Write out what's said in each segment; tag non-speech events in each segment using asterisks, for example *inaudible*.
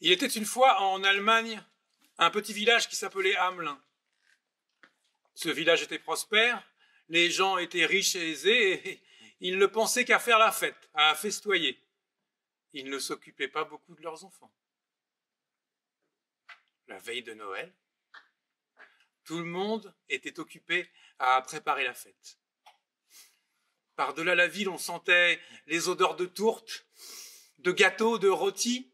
Il était une fois en Allemagne un petit village qui s'appelait Hamelin. Ce village était prospère, les gens étaient riches et aisés, et ils ne pensaient qu'à faire la fête, à festoyer. Ils ne s'occupaient pas beaucoup de leurs enfants. La veille de Noël, tout le monde était occupé à préparer la fête. Par-delà la ville, on sentait les odeurs de tourtes, de gâteaux, de rôtis,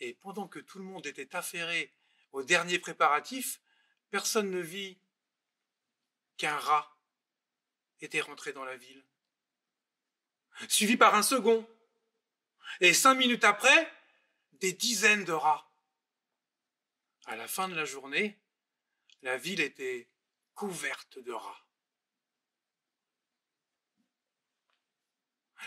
et pendant que tout le monde était affairé aux derniers préparatifs, personne ne vit qu'un rat était rentré dans la ville, suivi par un second. Et cinq minutes après, des dizaines de rats. À la fin de la journée, la ville était couverte de rats.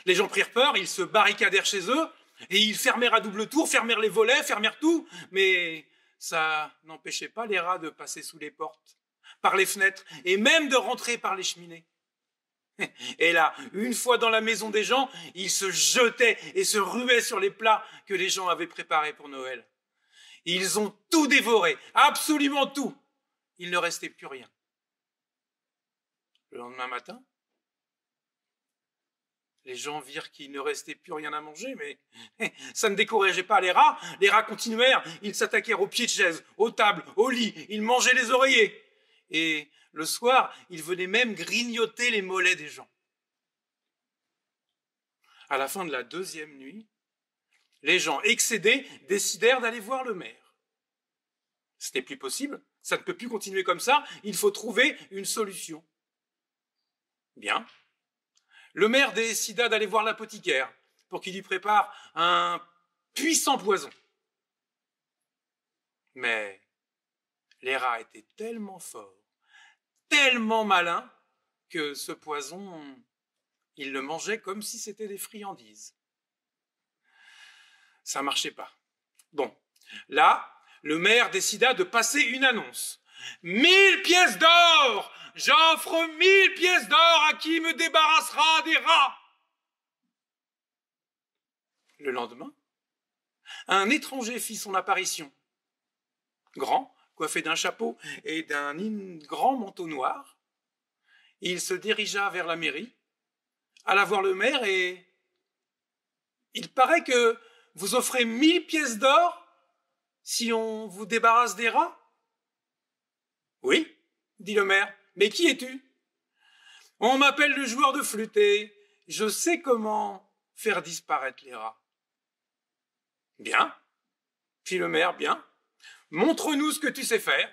Les gens prirent peur, ils se barricadèrent chez eux, et ils fermèrent à double tour, fermèrent les volets, fermèrent tout, mais ça n'empêchait pas les rats de passer sous les portes, par les fenêtres, et même de rentrer par les cheminées. *laughs* Et là, une fois dans la maison des gens, ils se jetaient et se ruaient sur les plats que les gens avaient préparés pour Noël. Ils ont tout dévoré, absolument tout. Il ne restait plus rien. Le lendemain matin, les gens virent qu'il ne restait plus rien à manger, mais *laughs* ça ne décourageait pas les rats. Les rats continuèrent, ils s'attaquèrent aux pieds de chaise, aux tables, aux lits, ils mangeaient les oreillers. Et le soir, ils venaient même grignoter les mollets des gens. À la fin de la deuxième nuit, les gens excédés décidèrent d'aller voir le maire. Ce n'est plus possible, ça ne peut plus continuer comme ça, il faut trouver une solution. Bien, le maire décida d'aller voir l'apothicaire pour qu'il lui prépare un puissant poison. Mais les rats étaient tellement forts, tellement malins, que ce poison, ils le mangeaient comme si c'était des friandises. Ça ne marchait pas. Bon, là, le maire décida de passer une annonce. Mille pièces d'or J'offre mille pièces d'or à qui me débarrassera des rats. Le lendemain, un étranger fit son apparition. Grand, coiffé d'un chapeau et d'un grand manteau noir, il se dirigea vers la mairie, alla voir le maire et il paraît que vous offrez mille pièces d'or si on vous débarrasse des rats. Oui, dit le maire. Mais qui es-tu On m'appelle le joueur de flûte je sais comment faire disparaître les rats. Bien. Fit le maire, bien. Montre-nous ce que tu sais faire.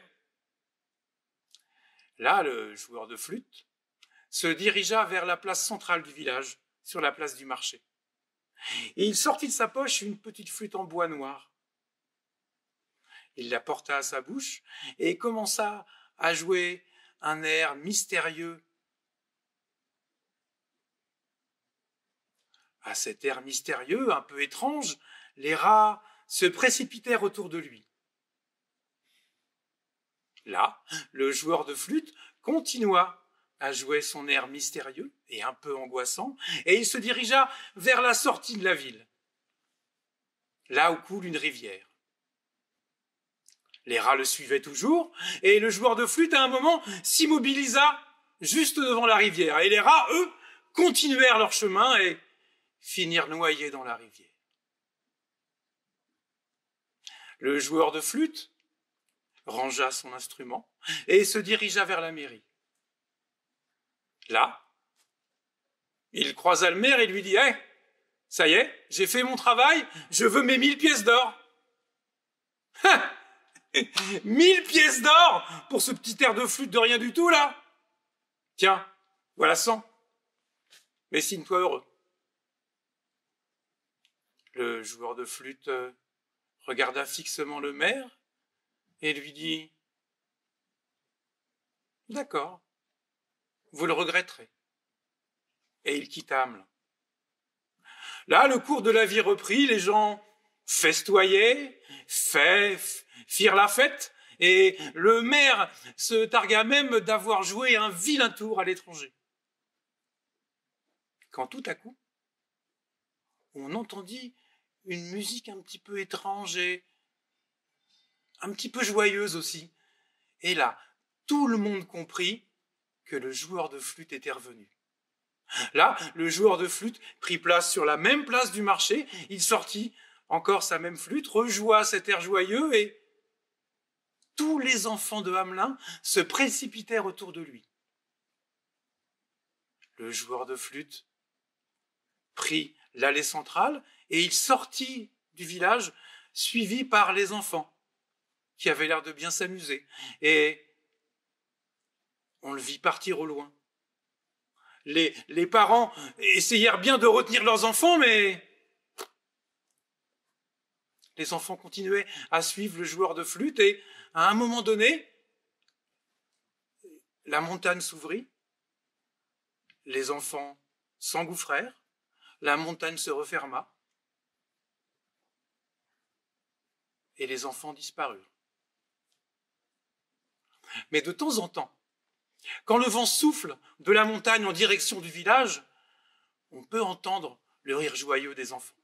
Là, le joueur de flûte se dirigea vers la place centrale du village, sur la place du marché. Et il sortit de sa poche une petite flûte en bois noir. Il la porta à sa bouche et commença à jouer un air mystérieux. À cet air mystérieux, un peu étrange, les rats se précipitèrent autour de lui. Là, le joueur de flûte continua à jouer son air mystérieux et un peu angoissant, et il se dirigea vers la sortie de la ville, là où coule une rivière. Les rats le suivaient toujours, et le joueur de flûte, à un moment, s'immobilisa juste devant la rivière. Et les rats, eux, continuèrent leur chemin et finirent noyés dans la rivière. Le joueur de flûte rangea son instrument et se dirigea vers la mairie. Là, il croisa le maire et lui dit Eh, ça y est, j'ai fait mon travail, je veux mes mille pièces d'or. 1000 pièces d'or pour ce petit air de flûte de rien du tout, là Tiens, voilà 100. signe toi heureux. Le joueur de flûte euh, regarda fixement le maire et lui dit D'accord, vous le regretterez. Et il quitta Hamelin. Là, le cours de la vie reprit, les gens Festoyer fait, firent la fête, et le maire se targua même d'avoir joué un vilain tour à l'étranger. Quand tout à coup, on entendit une musique un petit peu étrange et un petit peu joyeuse aussi. Et là, tout le monde comprit que le joueur de flûte était revenu. Là, le joueur de flûte prit place sur la même place du marché, il sortit encore sa même flûte, rejoua cet air joyeux et tous les enfants de Hamelin se précipitèrent autour de lui. Le joueur de flûte prit l'allée centrale et il sortit du village suivi par les enfants qui avaient l'air de bien s'amuser. Et on le vit partir au loin. Les, les parents essayèrent bien de retenir leurs enfants, mais les enfants continuaient à suivre le joueur de flûte et à un moment donné, la montagne s'ouvrit, les enfants s'engouffrèrent, la montagne se referma et les enfants disparurent. Mais de temps en temps, quand le vent souffle de la montagne en direction du village, on peut entendre le rire joyeux des enfants.